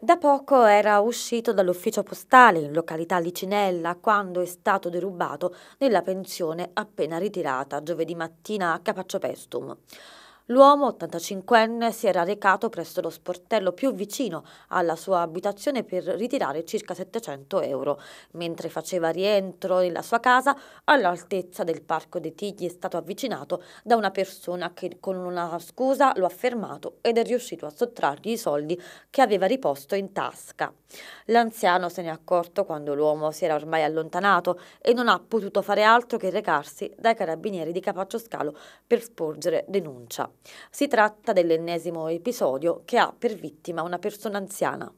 Da poco era uscito dall'ufficio postale in località Licinella quando è stato derubato nella pensione appena ritirata giovedì mattina a Capaccio Pestum. L'uomo, 85enne, si era recato presso lo sportello più vicino alla sua abitazione per ritirare circa 700 euro. Mentre faceva rientro nella sua casa, all'altezza del parco dei Tigli è stato avvicinato da una persona che con una scusa lo ha fermato ed è riuscito a sottrargli i soldi che aveva riposto in tasca. L'anziano se ne è accorto quando l'uomo si era ormai allontanato e non ha potuto fare altro che recarsi dai carabinieri di Capaccio Scalo per sporgere denuncia. Si tratta dell'ennesimo episodio che ha per vittima una persona anziana.